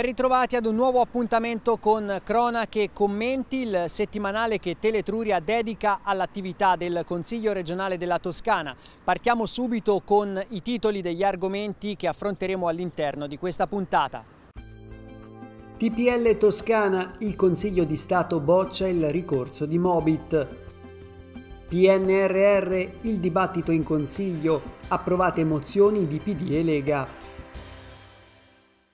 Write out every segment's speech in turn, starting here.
Ben ritrovati ad un nuovo appuntamento con Cronache e Commenti, il settimanale che Teletruria dedica all'attività del Consiglio regionale della Toscana. Partiamo subito con i titoli degli argomenti che affronteremo all'interno di questa puntata. TPL Toscana, il Consiglio di Stato boccia il ricorso di Mobit. PNRR, il dibattito in Consiglio, approvate mozioni di PD e Lega.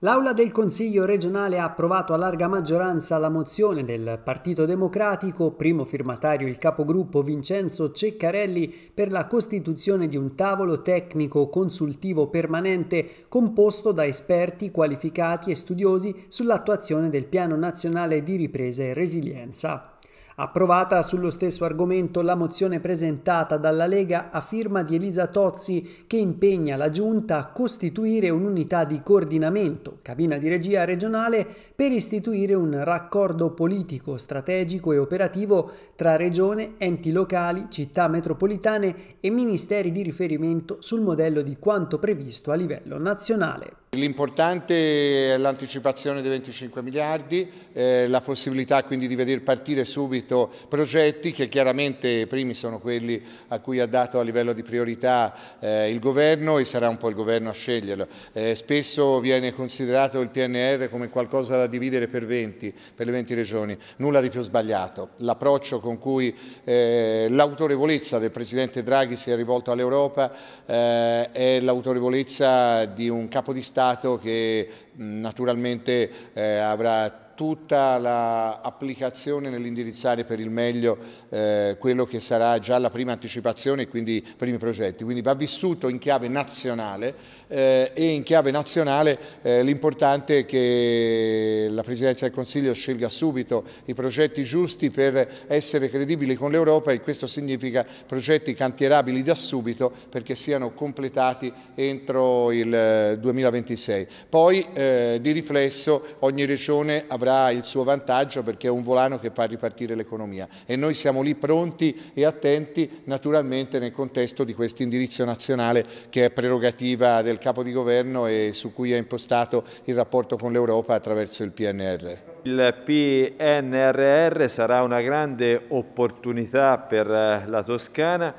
L'Aula del Consiglio regionale ha approvato a larga maggioranza la mozione del Partito Democratico, primo firmatario il capogruppo Vincenzo Ceccarelli, per la costituzione di un tavolo tecnico consultivo permanente composto da esperti qualificati e studiosi sull'attuazione del Piano Nazionale di Ripresa e Resilienza. Approvata sullo stesso argomento la mozione presentata dalla Lega a firma di Elisa Tozzi che impegna la Giunta a costituire un'unità di coordinamento, cabina di regia regionale, per istituire un raccordo politico, strategico e operativo tra regione, enti locali, città metropolitane e ministeri di riferimento sul modello di quanto previsto a livello nazionale. L'importante è l'anticipazione dei 25 miliardi, eh, la possibilità quindi di vedere partire subito progetti che chiaramente i primi sono quelli a cui ha dato a livello di priorità eh, il governo e sarà un po' il governo a sceglierlo. Eh, spesso viene considerato il PNR come qualcosa da dividere per, 20, per le 20 regioni, nulla di più sbagliato. L'approccio con cui eh, l'autorevolezza del Presidente Draghi si è rivolto all'Europa eh, è l'autorevolezza di un capo di Stato candidato che naturalmente eh, avrà tutta l'applicazione nell'indirizzare per il meglio eh, quello che sarà già la prima anticipazione e quindi i primi progetti. Quindi va vissuto in chiave nazionale eh, e in chiave nazionale eh, l'importante è che la Presidenza del Consiglio scelga subito i progetti giusti per essere credibili con l'Europa e questo significa progetti cantierabili da subito perché siano completati entro il 2026. Eh, Poi eh, di riflesso ogni regione avrà avrà il suo vantaggio perché è un volano che fa ripartire l'economia e noi siamo lì pronti e attenti naturalmente nel contesto di questo indirizzo nazionale che è prerogativa del capo di governo e su cui è impostato il rapporto con l'Europa attraverso il PNR. Il PNRR sarà una grande opportunità per eh, la Toscana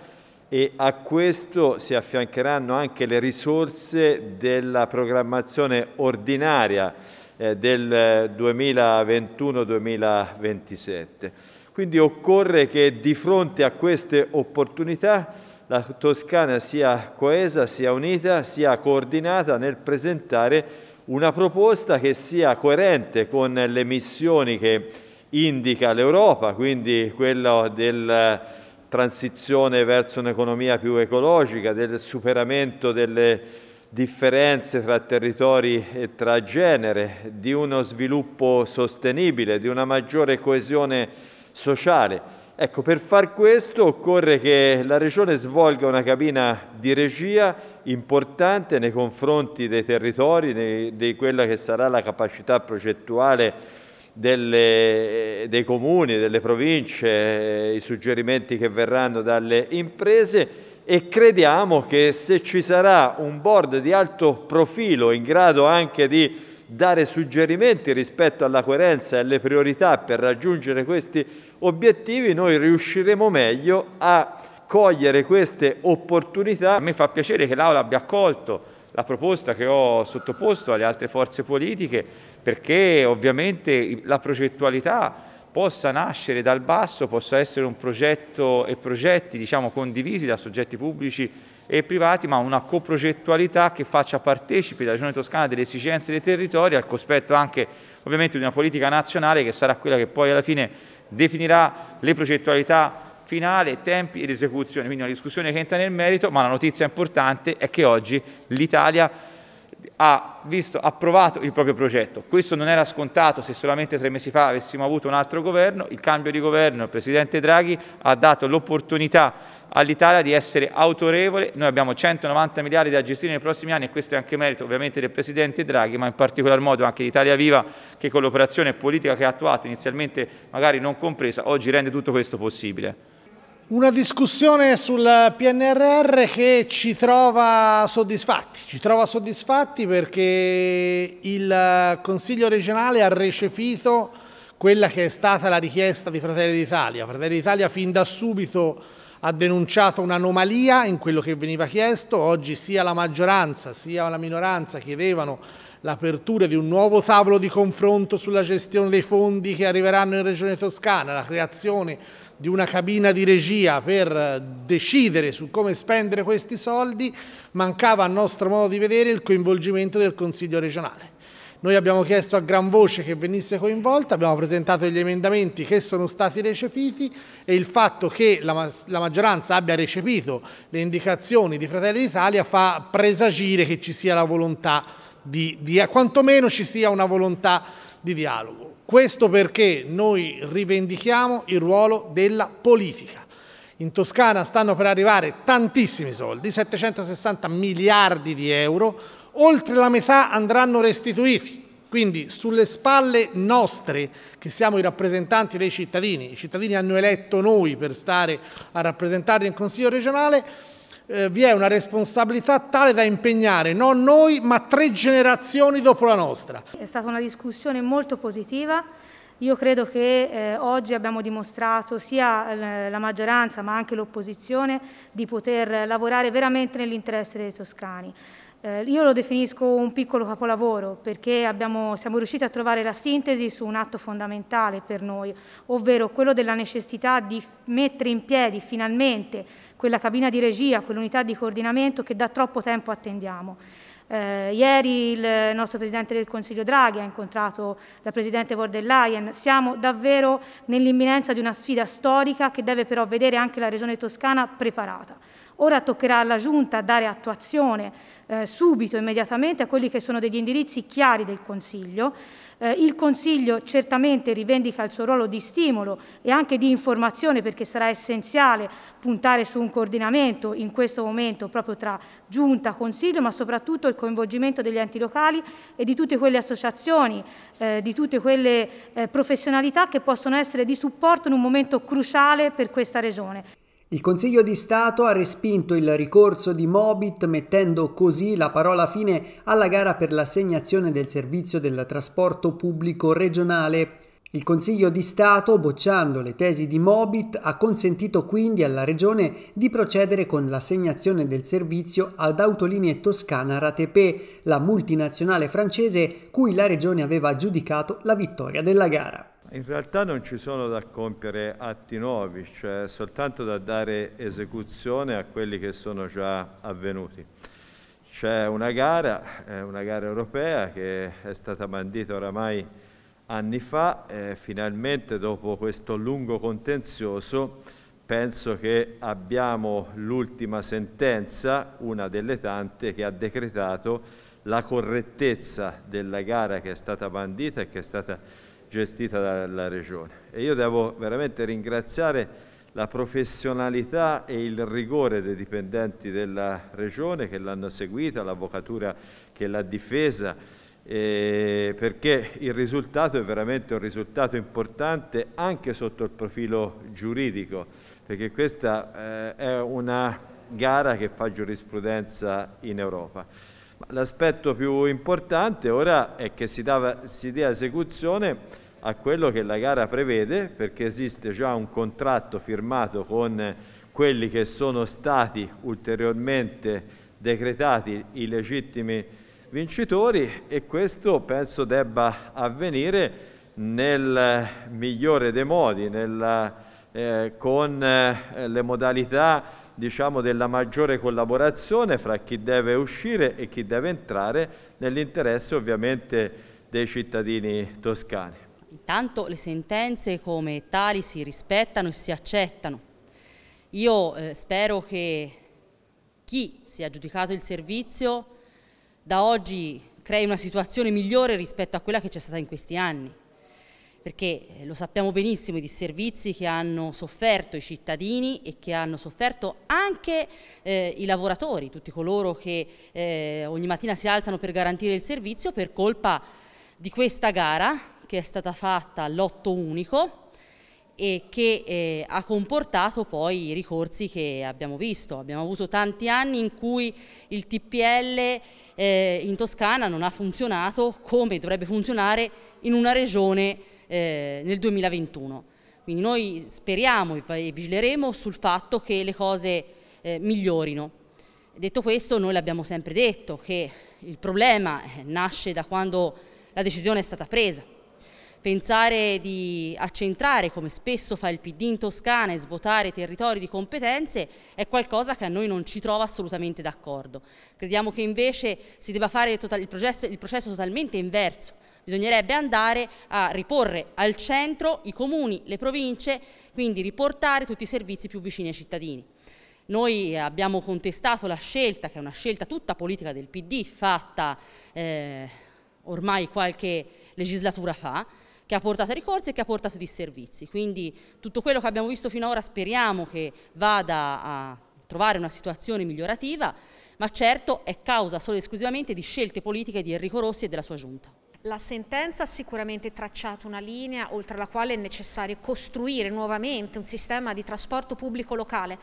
e a questo si affiancheranno anche le risorse della programmazione ordinaria eh, del 2021-2027. Quindi occorre che di fronte a queste opportunità la Toscana sia coesa, sia unita, sia coordinata nel presentare una proposta che sia coerente con le missioni che indica l'Europa, quindi quella della eh, transizione verso un'economia più ecologica, del superamento delle differenze tra territori e tra genere, di uno sviluppo sostenibile, di una maggiore coesione sociale. Ecco, per far questo occorre che la Regione svolga una cabina di regia importante nei confronti dei territori, di quella che sarà la capacità progettuale delle, dei comuni, delle province, eh, i suggerimenti che verranno dalle imprese e crediamo che se ci sarà un board di alto profilo in grado anche di dare suggerimenti rispetto alla coerenza e alle priorità per raggiungere questi obiettivi, noi riusciremo meglio a cogliere queste opportunità. A me fa piacere che l'Aula abbia accolto la proposta che ho sottoposto alle altre forze politiche perché ovviamente la progettualità possa nascere dal basso, possa essere un progetto e progetti diciamo, condivisi da soggetti pubblici e privati, ma una coprogettualità che faccia partecipe la Regione Toscana delle esigenze dei territori, al cospetto anche ovviamente di una politica nazionale che sarà quella che poi alla fine definirà le progettualità finale, tempi ed esecuzione. Quindi una discussione che entra nel merito, ma la notizia importante è che oggi l'Italia ha visto approvato il proprio progetto. Questo non era scontato se solamente tre mesi fa avessimo avuto un altro governo. Il cambio di governo, il Presidente Draghi ha dato l'opportunità all'Italia di essere autorevole. Noi abbiamo 190 miliardi da gestire nei prossimi anni e questo è anche merito ovviamente del Presidente Draghi, ma in particolar modo anche di Italia Viva che con l'operazione politica che ha attuato, inizialmente magari non compresa, oggi rende tutto questo possibile. Una discussione sul PNRR che ci trova soddisfatti, ci trova soddisfatti perché il Consiglio regionale ha recepito quella che è stata la richiesta di Fratelli d'Italia. Fratelli d'Italia fin da subito ha denunciato un'anomalia in quello che veniva chiesto, oggi sia la maggioranza sia la minoranza chiedevano l'apertura di un nuovo tavolo di confronto sulla gestione dei fondi che arriveranno in Regione Toscana, la creazione di una cabina di regia per decidere su come spendere questi soldi, mancava a nostro modo di vedere il coinvolgimento del Consiglio regionale. Noi abbiamo chiesto a gran voce che venisse coinvolta, abbiamo presentato degli emendamenti che sono stati recepiti e il fatto che la, ma la maggioranza abbia recepito le indicazioni di Fratelli d'Italia fa presagire che ci sia la volontà di, di quantomeno ci sia una volontà di dialogo. Questo perché noi rivendichiamo il ruolo della politica. In Toscana stanno per arrivare tantissimi soldi, 760 miliardi di euro, oltre la metà andranno restituiti. Quindi sulle spalle nostre, che siamo i rappresentanti dei cittadini, i cittadini hanno eletto noi per stare a rappresentarli in Consiglio regionale, eh, vi è una responsabilità tale da impegnare non noi ma tre generazioni dopo la nostra. È stata una discussione molto positiva. Io credo che eh, oggi abbiamo dimostrato sia eh, la maggioranza ma anche l'opposizione di poter lavorare veramente nell'interesse dei toscani. Eh, io lo definisco un piccolo capolavoro perché abbiamo, siamo riusciti a trovare la sintesi su un atto fondamentale per noi, ovvero quello della necessità di mettere in piedi finalmente quella cabina di regia, quell'unità di coordinamento che da troppo tempo attendiamo. Eh, ieri il nostro Presidente del Consiglio Draghi ha incontrato la Presidente von der Leyen. Siamo davvero nell'imminenza di una sfida storica che deve però vedere anche la Regione Toscana preparata. Ora toccherà alla Giunta dare attuazione eh, subito, immediatamente, a quelli che sono degli indirizzi chiari del Consiglio. Eh, il Consiglio certamente rivendica il suo ruolo di stimolo e anche di informazione perché sarà essenziale puntare su un coordinamento in questo momento proprio tra Giunta, Consiglio, ma soprattutto il coinvolgimento degli enti locali e di tutte quelle associazioni, eh, di tutte quelle eh, professionalità che possono essere di supporto in un momento cruciale per questa regione. Il Consiglio di Stato ha respinto il ricorso di Mobit mettendo così la parola fine alla gara per l'assegnazione del servizio del trasporto pubblico regionale. Il Consiglio di Stato, bocciando le tesi di Mobit, ha consentito quindi alla Regione di procedere con l'assegnazione del servizio ad Autolinee Toscana Ratepe, la multinazionale francese cui la Regione aveva giudicato la vittoria della gara. In realtà non ci sono da compiere atti nuovi, cioè soltanto da dare esecuzione a quelli che sono già avvenuti. C'è una gara, una gara europea che è stata bandita oramai anni fa e finalmente dopo questo lungo contenzioso penso che abbiamo l'ultima sentenza, una delle tante, che ha decretato la correttezza della gara che è stata bandita e che è stata gestita dalla Regione. E io devo veramente ringraziare la professionalità e il rigore dei dipendenti della Regione che l'hanno seguita, l'avvocatura che l'ha difesa, eh, perché il risultato è veramente un risultato importante anche sotto il profilo giuridico, perché questa eh, è una gara che fa giurisprudenza in Europa. L'aspetto più importante ora è che si, dava, si dia esecuzione a quello che la gara prevede, perché esiste già un contratto firmato con quelli che sono stati ulteriormente decretati i legittimi vincitori e questo penso debba avvenire nel migliore dei modi, nella, eh, con eh, le modalità diciamo, della maggiore collaborazione fra chi deve uscire e chi deve entrare nell'interesse ovviamente dei cittadini toscani. Intanto le sentenze come tali si rispettano e si accettano. Io eh, spero che chi si è aggiudicato il servizio da oggi crei una situazione migliore rispetto a quella che c'è stata in questi anni perché eh, lo sappiamo benissimo i servizi che hanno sofferto i cittadini e che hanno sofferto anche eh, i lavoratori, tutti coloro che eh, ogni mattina si alzano per garantire il servizio per colpa di questa gara che è stata fatta all'otto unico e che eh, ha comportato poi i ricorsi che abbiamo visto. Abbiamo avuto tanti anni in cui il TPL eh, in Toscana non ha funzionato come dovrebbe funzionare in una regione eh, nel 2021. Quindi noi speriamo e vigileremo sul fatto che le cose eh, migliorino. Detto questo, noi l'abbiamo sempre detto che il problema eh, nasce da quando la decisione è stata presa. Pensare di accentrare, come spesso fa il PD in Toscana, e svuotare territori di competenze è qualcosa che a noi non ci trova assolutamente d'accordo. Crediamo che invece si debba fare il processo, il processo totalmente inverso, bisognerebbe andare a riporre al centro i comuni, le province, quindi riportare tutti i servizi più vicini ai cittadini. Noi abbiamo contestato la scelta, che è una scelta tutta politica del PD, fatta eh, ormai qualche legislatura fa, che ha portato ricorsi e che ha portato disservizi. Quindi tutto quello che abbiamo visto finora speriamo che vada a trovare una situazione migliorativa, ma certo è causa solo e esclusivamente di scelte politiche di Enrico Rossi e della sua giunta. La sentenza ha sicuramente tracciato una linea oltre la quale è necessario costruire nuovamente un sistema di trasporto pubblico locale,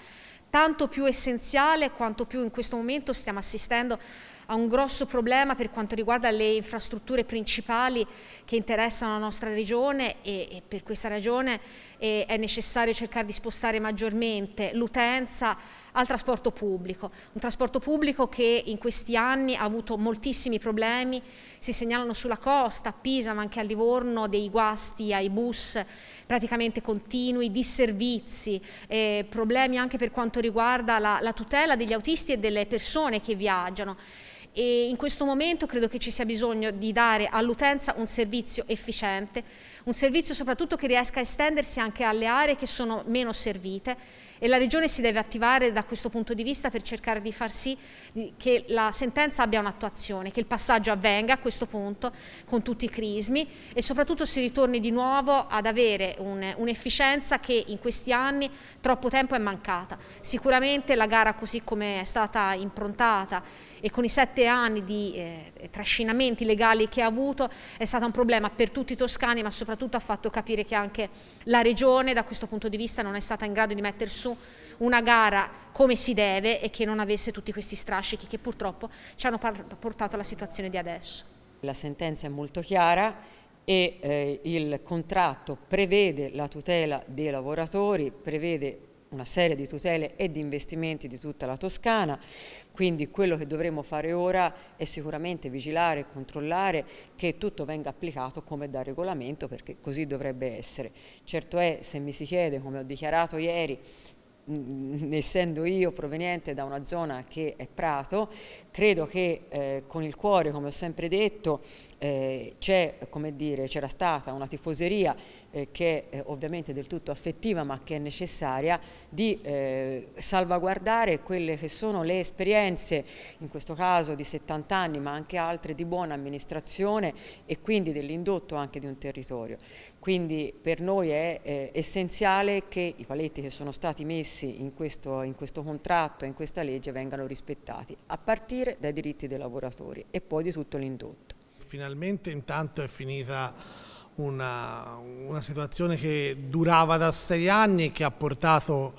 tanto più essenziale quanto più in questo momento stiamo assistendo a un grosso problema per quanto riguarda le infrastrutture principali che interessano la nostra regione e, e per questa ragione eh, è necessario cercare di spostare maggiormente l'utenza al trasporto pubblico, un trasporto pubblico che in questi anni ha avuto moltissimi problemi, si segnalano sulla costa, a Pisa ma anche a Livorno dei guasti ai bus praticamente continui, disservizi, eh, problemi anche per quanto riguarda la, la tutela degli autisti e delle persone che viaggiano e in questo momento credo che ci sia bisogno di dare all'utenza un servizio efficiente, un servizio soprattutto che riesca a estendersi anche alle aree che sono meno servite e la Regione si deve attivare da questo punto di vista per cercare di far sì che la sentenza abbia un'attuazione, che il passaggio avvenga a questo punto con tutti i crismi e soprattutto si ritorni di nuovo ad avere un'efficienza che in questi anni troppo tempo è mancata. Sicuramente la gara così come è stata improntata e con i sette anni di eh, trascinamenti legali che ha avuto è stato un problema per tutti i toscani ma soprattutto ha fatto capire che anche la Regione da questo punto di vista non è stata in grado di mettere su una gara come si deve e che non avesse tutti questi strascichi che purtroppo ci hanno portato alla situazione di adesso. La sentenza è molto chiara e eh, il contratto prevede la tutela dei lavoratori, prevede una serie di tutele e di investimenti di tutta la Toscana, quindi quello che dovremo fare ora è sicuramente vigilare e controllare che tutto venga applicato come da regolamento perché così dovrebbe essere. Certo è, se mi si chiede, come ho dichiarato ieri, essendo io proveniente da una zona che è Prato, credo che eh, con il cuore, come ho sempre detto, eh, c'era stata una tifoseria eh, che è eh, ovviamente del tutto affettiva ma che è necessaria di eh, salvaguardare quelle che sono le esperienze, in questo caso di 70 anni ma anche altre, di buona amministrazione e quindi dell'indotto anche di un territorio. Quindi per noi è eh, essenziale che i paletti che sono stati messi messi in questo, in questo contratto, in questa legge, vengano rispettati, a partire dai diritti dei lavoratori e poi di tutto l'indotto. Finalmente intanto è finita una, una, situazione che durava da sei anni e che ha portato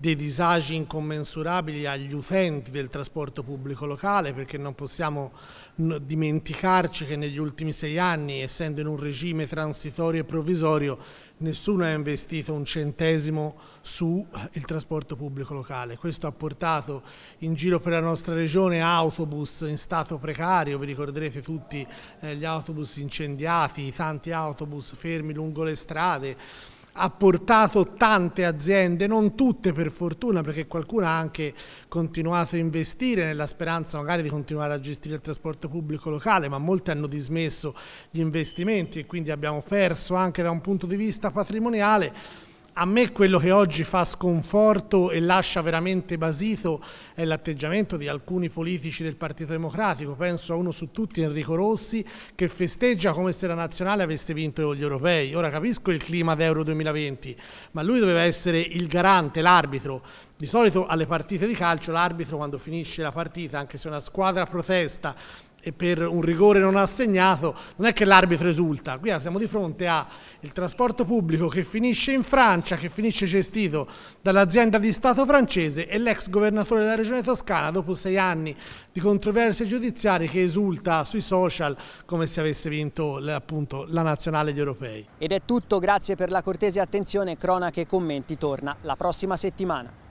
dei disagi incommensurabili agli utenti del trasporto pubblico locale perché non possiamo dimenticarci che negli ultimi sei anni, essendo in un regime transitorio e provvisorio, nessuno ha investito un centesimo sul eh, trasporto pubblico locale. Questo ha portato in giro per la nostra regione autobus in stato precario, vi ricorderete tutti eh, gli autobus incendiati, tanti autobus fermi lungo le strade, ha portato tante aziende, non tutte per fortuna, perché qualcuna ha anche continuato a investire nella speranza magari di continuare a gestire il trasporto pubblico locale, ma molte hanno dismesso gli investimenti e quindi abbiamo perso anche da un punto di vista patrimoniale a me quello che oggi fa sconforto e lascia veramente basito è l'atteggiamento di alcuni politici del Partito Democratico, penso a uno su tutti, Enrico Rossi, che festeggia come se la nazionale avesse vinto gli europei. Ora capisco il clima d'Euro 2020, ma lui doveva essere il garante, l'arbitro. Di solito alle partite di calcio l'arbitro quando finisce la partita, anche se una squadra protesta e per un rigore non assegnato, non è che l'arbitro esulta, qui siamo di fronte al trasporto pubblico che finisce in Francia, che finisce gestito dall'azienda di Stato francese e l'ex governatore della regione toscana dopo sei anni di controversie giudiziarie che esulta sui social come se avesse vinto appunto, la nazionale gli europei. Ed è tutto, grazie per la cortese attenzione, cronache e commenti torna la prossima settimana.